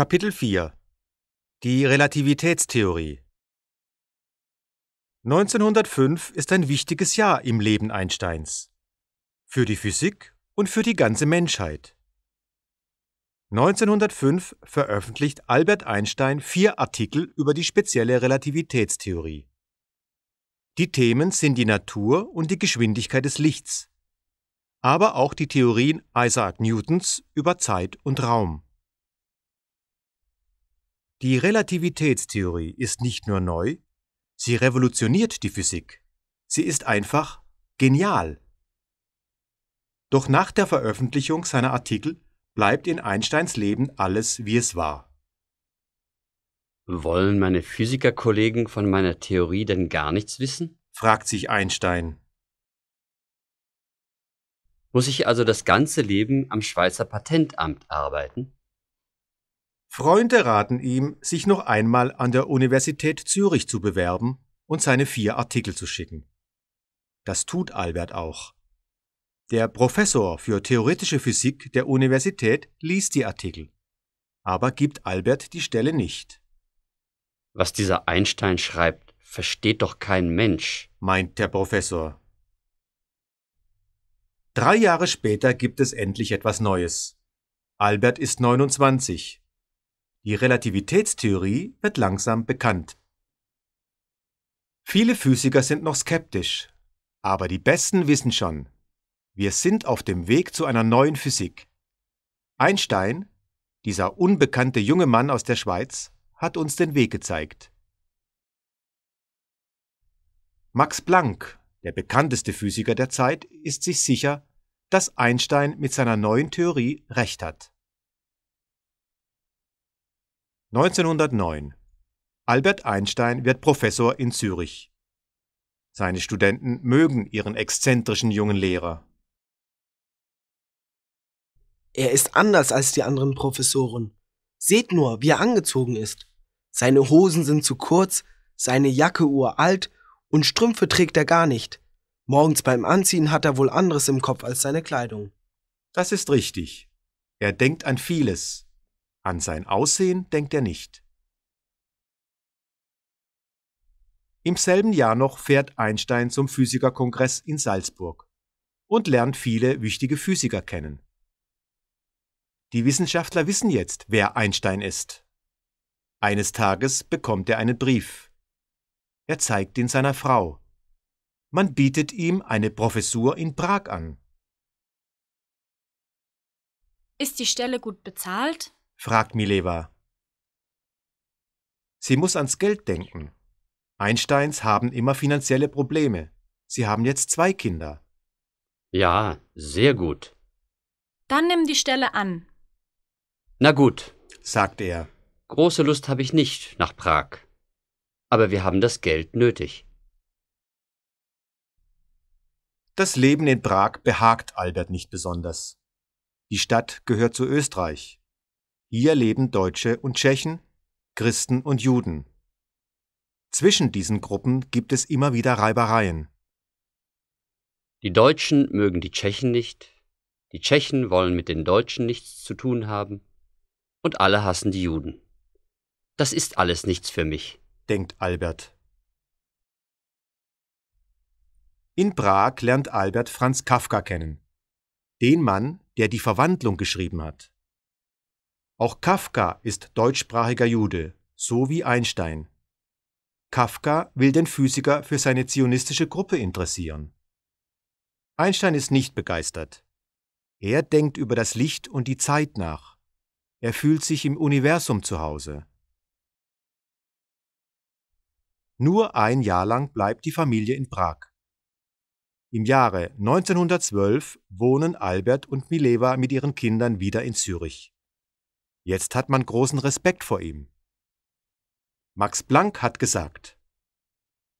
Kapitel 4 Die Relativitätstheorie 1905 ist ein wichtiges Jahr im Leben Einsteins. Für die Physik und für die ganze Menschheit. 1905 veröffentlicht Albert Einstein vier Artikel über die spezielle Relativitätstheorie. Die Themen sind die Natur und die Geschwindigkeit des Lichts, aber auch die Theorien Isaac Newtons über Zeit und Raum. Die Relativitätstheorie ist nicht nur neu, sie revolutioniert die Physik. Sie ist einfach genial. Doch nach der Veröffentlichung seiner Artikel bleibt in Einsteins Leben alles, wie es war. Wollen meine Physikerkollegen von meiner Theorie denn gar nichts wissen? fragt sich Einstein. Muss ich also das ganze Leben am Schweizer Patentamt arbeiten? Freunde raten ihm, sich noch einmal an der Universität Zürich zu bewerben und seine vier Artikel zu schicken. Das tut Albert auch. Der Professor für theoretische Physik der Universität liest die Artikel, aber gibt Albert die Stelle nicht. Was dieser Einstein schreibt, versteht doch kein Mensch, meint der Professor. Drei Jahre später gibt es endlich etwas Neues. Albert ist 29 die Relativitätstheorie wird langsam bekannt. Viele Physiker sind noch skeptisch, aber die Besten wissen schon, wir sind auf dem Weg zu einer neuen Physik. Einstein, dieser unbekannte junge Mann aus der Schweiz, hat uns den Weg gezeigt. Max Planck, der bekannteste Physiker der Zeit, ist sich sicher, dass Einstein mit seiner neuen Theorie recht hat. 1909 Albert Einstein wird Professor in Zürich. Seine Studenten mögen ihren exzentrischen jungen Lehrer. Er ist anders als die anderen Professoren. Seht nur, wie er angezogen ist. Seine Hosen sind zu kurz, seine Jacke uralt und Strümpfe trägt er gar nicht. Morgens beim Anziehen hat er wohl anderes im Kopf als seine Kleidung. Das ist richtig. Er denkt an vieles, an sein Aussehen denkt er nicht. Im selben Jahr noch fährt Einstein zum Physikerkongress in Salzburg und lernt viele wichtige Physiker kennen. Die Wissenschaftler wissen jetzt, wer Einstein ist. Eines Tages bekommt er einen Brief. Er zeigt ihn seiner Frau. Man bietet ihm eine Professur in Prag an. Ist die Stelle gut bezahlt? fragt Mileva. Sie muss ans Geld denken. Einsteins haben immer finanzielle Probleme. Sie haben jetzt zwei Kinder. Ja, sehr gut. Dann nimm die Stelle an. Na gut, sagt er. Große Lust habe ich nicht nach Prag. Aber wir haben das Geld nötig. Das Leben in Prag behagt Albert nicht besonders. Die Stadt gehört zu Österreich. Hier leben Deutsche und Tschechen, Christen und Juden. Zwischen diesen Gruppen gibt es immer wieder Reibereien. Die Deutschen mögen die Tschechen nicht, die Tschechen wollen mit den Deutschen nichts zu tun haben, und alle hassen die Juden. Das ist alles nichts für mich, denkt Albert. In Prag lernt Albert Franz Kafka kennen, den Mann, der die Verwandlung geschrieben hat. Auch Kafka ist deutschsprachiger Jude, so wie Einstein. Kafka will den Physiker für seine zionistische Gruppe interessieren. Einstein ist nicht begeistert. Er denkt über das Licht und die Zeit nach. Er fühlt sich im Universum zu Hause. Nur ein Jahr lang bleibt die Familie in Prag. Im Jahre 1912 wohnen Albert und Mileva mit ihren Kindern wieder in Zürich. Jetzt hat man großen Respekt vor ihm. Max Planck hat gesagt,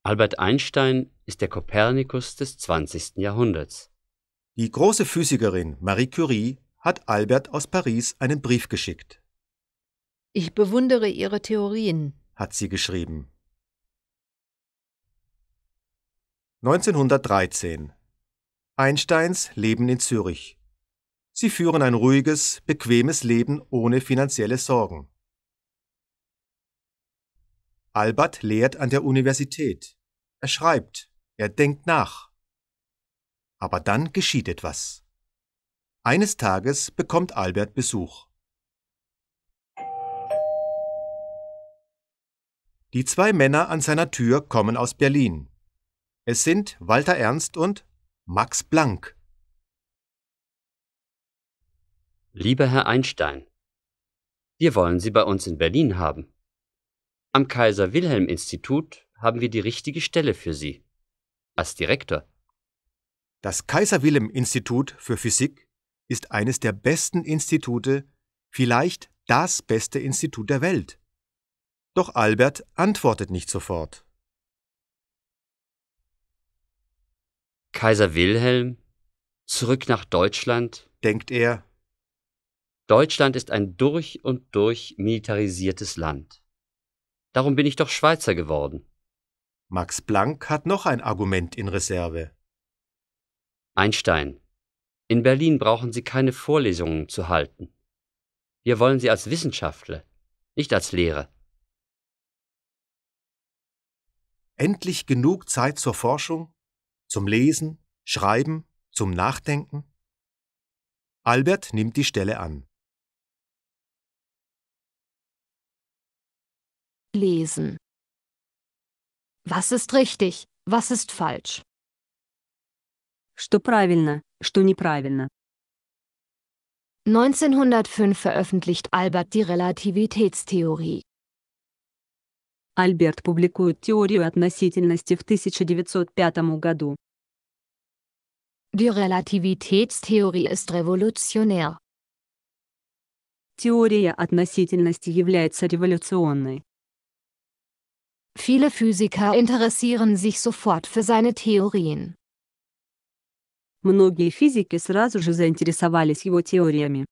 Albert Einstein ist der Kopernikus des 20. Jahrhunderts. Die große Physikerin Marie Curie hat Albert aus Paris einen Brief geschickt. Ich bewundere ihre Theorien, hat sie geschrieben. 1913 Einsteins Leben in Zürich Sie führen ein ruhiges, bequemes Leben ohne finanzielle Sorgen. Albert lehrt an der Universität. Er schreibt, er denkt nach. Aber dann geschieht etwas. Eines Tages bekommt Albert Besuch. Die zwei Männer an seiner Tür kommen aus Berlin. Es sind Walter Ernst und Max Blank. Lieber Herr Einstein, wir wollen Sie bei uns in Berlin haben. Am Kaiser Wilhelm Institut haben wir die richtige Stelle für Sie. Als Direktor. Das Kaiser Wilhelm Institut für Physik ist eines der besten Institute, vielleicht das beste Institut der Welt. Doch Albert antwortet nicht sofort. Kaiser Wilhelm, zurück nach Deutschland, denkt er Deutschland ist ein durch und durch militarisiertes Land. Darum bin ich doch Schweizer geworden. Max Planck hat noch ein Argument in Reserve. Einstein, in Berlin brauchen Sie keine Vorlesungen zu halten. Wir wollen Sie als Wissenschaftler, nicht als Lehrer. Endlich genug Zeit zur Forschung, zum Lesen, Schreiben, zum Nachdenken? Albert nimmt die Stelle an. Lesen. Was ist richtig, was ist falsch? Что правильно, что неправильно. 1905 veröffentlicht Albert die Relativitätstheorie. Альберт публикует теорию относительности в 1905 году. Die Relativitätstheorie ist revolutionär. Теория относительности является революционной. Viele Physiker interessieren sich sofort für seine Theorien. Многие физики сразу же заинтересовались его теориями.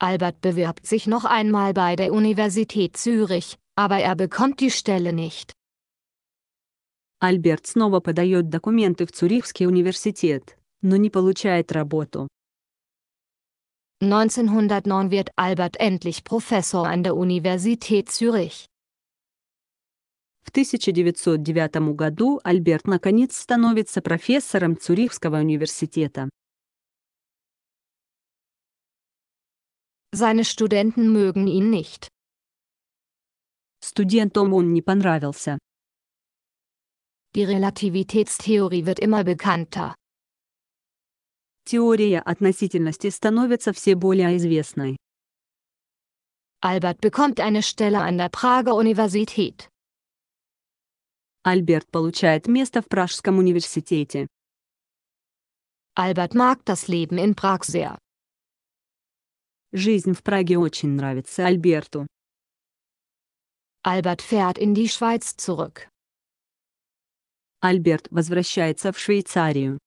Albert bewirbt sich noch einmal bei der Universität Zürich, aber er bekommt die Stelle nicht. Альберт снова подает документы в Цюрихский университет, но не получает работу. 1909 wird Albert endlich Professor an der Universität Zürich. В 1909 году Альберт наконец становится профессором Цюрихского университета. Seine Studenten mögen ihn nicht. Студентам он не понравился. Die Relativitätstheorie wird immer bekannter. Теория относительности становится все более известной. Albert bekommt eine Stelle an der Prager Universität. Альберт получает место в Пражском университете. Albert mag das Leben in Prag sehr. Жизнь в Праге очень нравится Альберту. Albert fährt in die Schweiz zurück. Альберт возвращается в Швейцарию.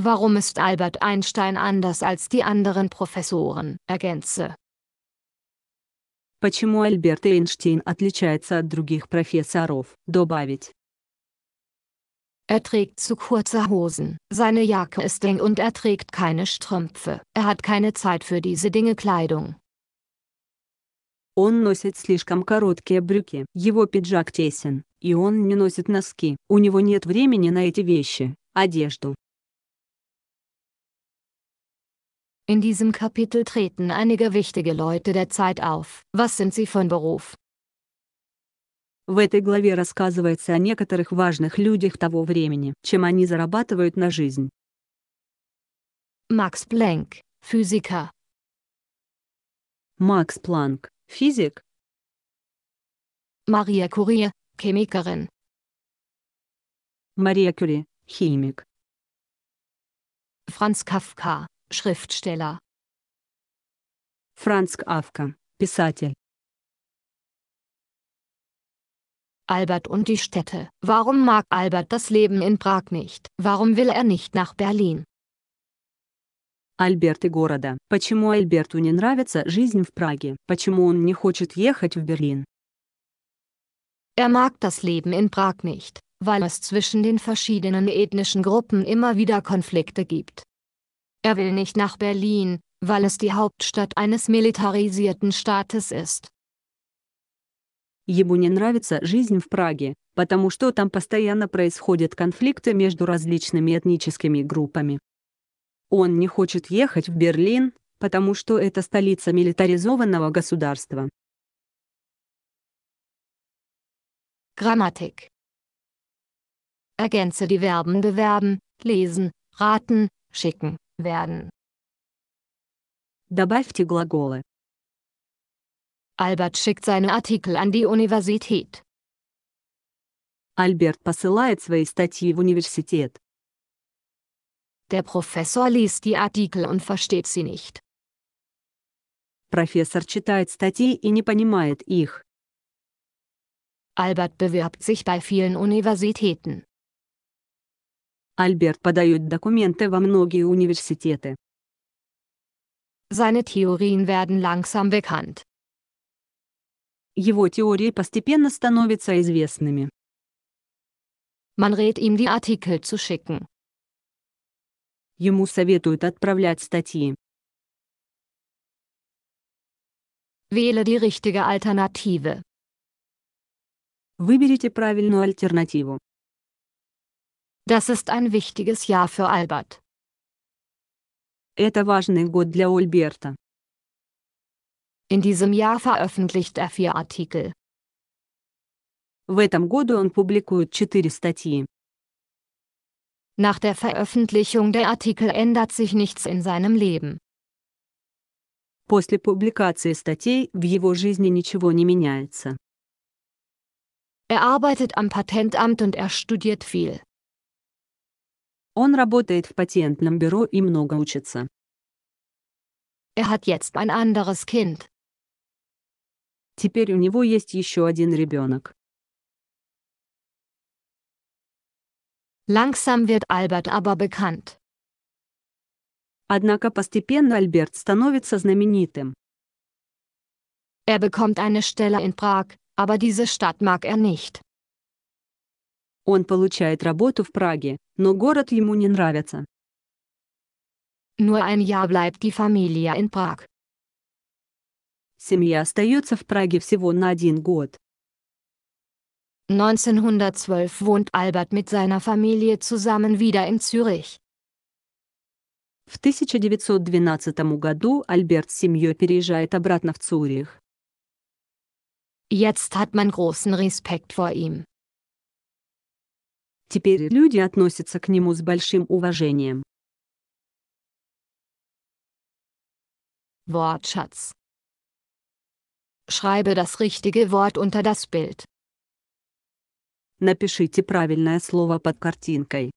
Warum ist Albert Einstein anders als die anderen Professoren? Ergänze. Почему Альберт Эйнштейн отличается от других профессоров? Добавить. Er trägt zu kurze Hosen, seine Jacke ist eng und er trägt keine Strümpfe. Er hat keine Zeit für diese Dinge Kleidung. Он носит слишком короткие брюки, его пиджак тесен, и он не носит носки. У него нет времени на эти вещи, одежду. In diesem Kapitel treten einige wichtige Leute der Zeit auf. Was sind sie von Beruf? В этой главе рассказывается о некоторых важных людях того времени, чем они зарабатывают на жизнь. Max Planck, Physiker. Max Planck, Physik. Maria Curie, Chemikerin. Maria Curie, Chemik. Franz Kafka, Schriftsteller. Franz Kafka, Pисатель. Albert und die Städte. Warum mag Albert das Leben in Prag nicht? Warum will er nicht nach Berlin? Альберт и города. Почему Альберту не нравится жизнь в Праге? Почему он не хочет ехать в Берлин? Er mag das Leben in Prag nicht, weil es zwischen den verschiedenen ethnischen Gruppen immer wieder Konflikte gibt. Er will nicht nach Berlin, weil es die Hauptstadt eines militarisierten Staates ist. Ему не нравится жизнь в Праге, потому что там постоянно происходят конфликты между различными этническими группами. Он не хочет ехать в Берлин, потому что это столица милитаризованного государства. Grammatik. Ergänze die Verben bewerben, lesen, raten, schicken werden. Добавьте глаголы. Albert schickt seine Artikel an die Universität. Альберт посылает свои статьи в университет. Der Professor liest die Artikel und versteht sie nicht. Профессор читает статьи и не понимает их. Albert bewirbt sich bei vielen Universitäten. Альберт подает документы во многие университеты. Seine Theorien werden langsam bekannt. Его теории постепенно становятся известными. Man rät ihm, die Artikel zu schicken. Ему советуют отправлять статьи. Wähle die richtige Alternative. Выберите правильную альтернативу. Das ist ein wichtiges Jahr für Albert. Это важный год для Альберта. In diesem Jahr veröffentlicht er vier Artikel. В этом году он публикует четыре статьи. Nach der Veröffentlichung der Artikel ändert sich nichts in seinem Leben. После публикации статей в его жизни ничего не меняется. Er arbeitet am Patentamt und er studiert viel. Он работает в патентном бюро и много учится. Er hat jetzt ein anderes Kind. Теперь у него есть еще один ребенок. Langsam wird Albert aber bekannt. Однако постепенно Альберт становится знаменитым. Er bekommt eine Stelle in Prag, aber diese Stadt mag er nicht. Он получает работу в Праге, но город ему не нравится. Nur ein Jahr bleibt die Familie in Prag. Семья остается в Праге всего на один год. 1912 wohnt Albert mit seiner Familie zusammen wieder in Zürich. В 1912 году Альберт с семьей переезжает обратно в Цюрих. Jetzt hat man großen Respekt vor ihm. Теперь люди относятся к нему с большим уважением. Wortschatz. Schreibe das richtige Wort unter das Bild. Напишите правильное слово под картинкой.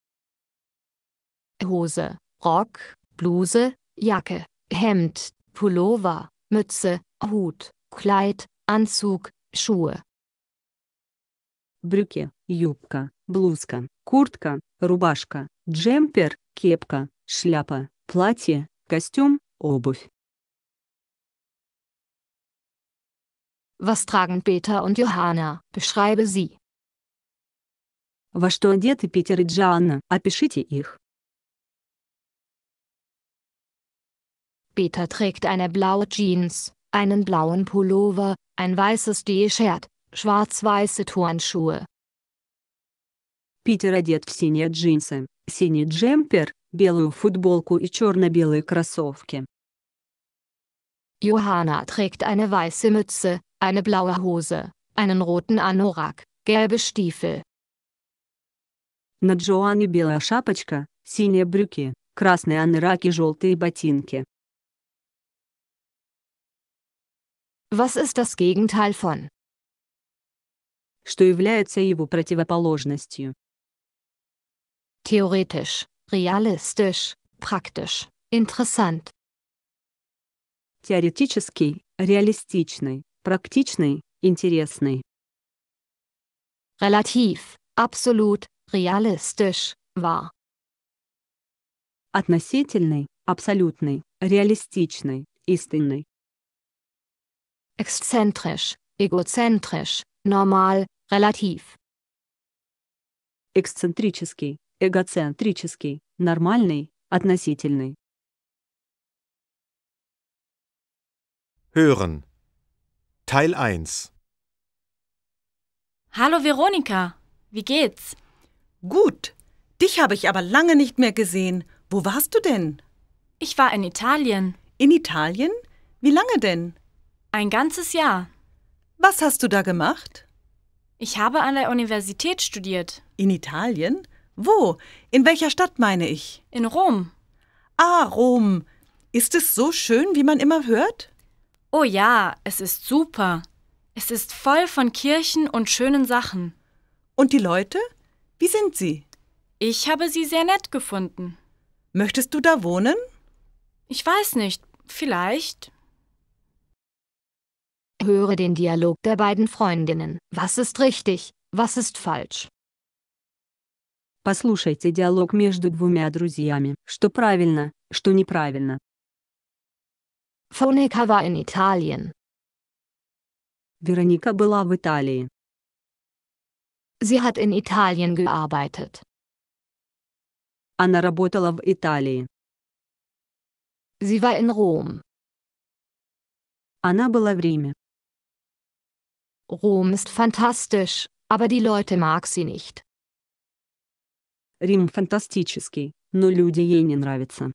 Hose, Rock, Bluse, Jacke, Hemd, Pullover, Mütze, Hut, Kleid, Anzug, Schuhe брюки, юбка, блузка, куртка, рубашка, джемпер, кепка, шляпа, платье, костюм, обувь. Was tragen Peter und Johanna? Beschreibe sie. Во что одеты Питер и Джоанна? Опишите их. Peter trägt eine blaue Jeans, einen blauen Pullover, ein weißes D-Shirt, Schwarz-weiße Turnschuhe. Питер одет в синие джинсы, синий джемпер, белую футболку и черно-белые кроссовки. Johanna trägt eine weiße Mütze, eine blaue Hose, einen roten Anorak, gelbe Stiefel. На Джоанне белая шапочка, синие брюки, красные аныраки, желтые ботинки. Was ist das Gegenteil von что является его противоположностью. Theoretisch, realistisch, praktisch, interessant. Теоретический, реалистичный, практичный, интересный. Relativ, absolut, realistisch, wahr. Относительный, абсолютный, реалистичный, истинный. Эксцентриш, эгоцентриш, normal, Relativ. Эксцентрический, эгоцентрический, нормальный, относительный. Hören. Teil 1. Hallo Veronika, wie geht's? Gut. Dich habe ich aber lange nicht mehr gesehen. Wo warst du denn? Ich war in Italien. In Italien? Wie lange denn? Ein ganzes Jahr. Was hast du da gemacht? Ich habe an der Universität studiert. In Italien? Wo? In welcher Stadt meine ich? In Rom. Ah, Rom. Ist es so schön, wie man immer hört? Oh ja, es ist super. Es ist voll von Kirchen und schönen Sachen. Und die Leute? Wie sind sie? Ich habe sie sehr nett gefunden. Möchtest du da wohnen? Ich weiß nicht. Vielleicht. Höre den Dialog der beiden Freundinnen. Was ist richtig, was ist falsch? Послушайте диалог между двумя друзьями. Что правильно, что неправильно. Veronica war in Italien. Вероника была в Италии. Sie hat in Italien gearbeitet. Она работала в Италии. Sie war in Rom. Она была в Риме. Rom ist fantastisch, aber die Leute mag sie nicht. Rim фантастический, но люди ей не нравятся.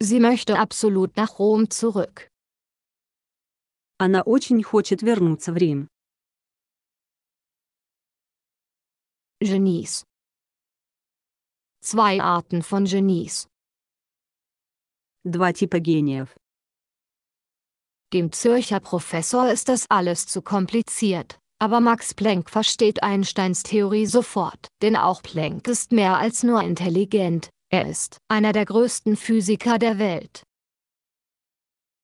Sie möchte absolut nach Rom zurück. Она очень хочет вернуться в Рим. Genies. Zwei Arten von Genies. Два типа гениев. Dem Zürcher Professor ist das alles zu kompliziert, aber Max Planck versteht Einsteins Theorie sofort, denn auch Planck ist mehr als nur intelligent, er ist einer der größten Physiker der Welt.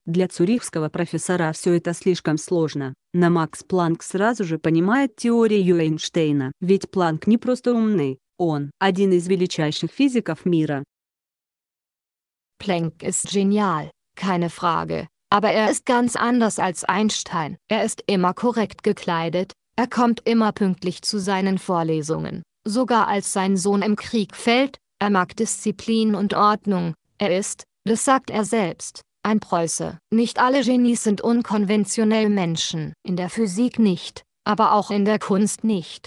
Для цюрихского профессора все это слишком сложно, но Макс Планк сразу же понимает теорию Эйнштейна, ведь Планк не просто умный, он – один из величайших физиков мира. Planck ist genial, keine Frage, aber er ist ganz anders als Einstein. Er ist immer korrekt gekleidet, er kommt immer pünktlich zu seinen Vorlesungen. Sogar als sein Sohn im Krieg fällt, er mag Disziplin und Ordnung, er ist, das sagt er selbst, ein Preuße. Nicht alle Genies sind unkonventionell Menschen, in der Physik nicht, aber auch in der Kunst nicht.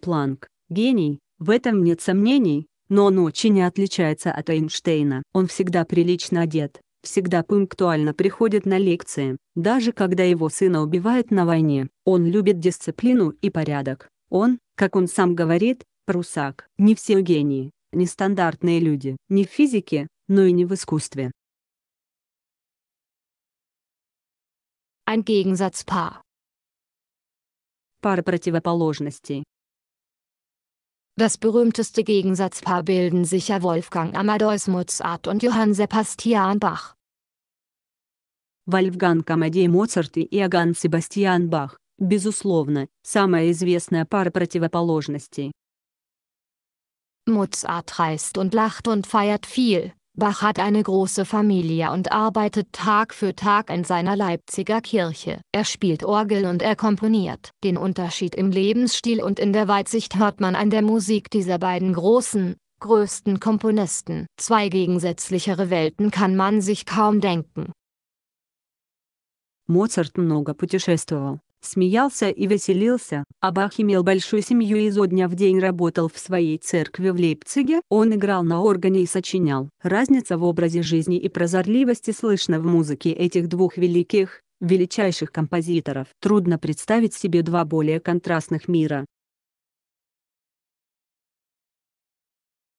Planck, Genie, в этом нет сомнений, но он очень отличается от Эйнштейна. Он всегда прилично одет, всегда пунктуально приходит на лекции. Даже когда его сына убивают на войне, он любит дисциплину и порядок. Он, как он сам говорит, прусак. Не все гении, не стандартные люди. Не в физике, но и не в искусстве. Ein Gegensatzpaar. Пара противоположностей. Das berühmteste Gegensatzpaar bilden sicher Wolfgang Amadeus Mozart und Johann Sebastian Bach. Вольфганг Амадей Моцарт и Иоганн Себастьян Бах, безусловно, самая известная пара противоположностей. Mozart reist und lacht und feiert viel, Bach hat eine große Familie und arbeitet Tag für Tag in seiner Leipziger Kirche. Er spielt Orgel und er komponiert. Den Unterschied im Lebensstil und in der Weitsicht hört man an der Musik dieser beiden großen, größten Komponisten. Zwei gegensätzlichere Welten kann man sich kaum denken. Моцарт много путешествовал. смеялся и веселился. Абах имел большую семью и изо дня в день работал в своей церкви в Лейпциге. Он играл на органе и сочинял. Разница в образе жизни и прозорливости слышна в музыке этих двух великих, величайших композиторов. Трудно представить себе два более контрастных мира.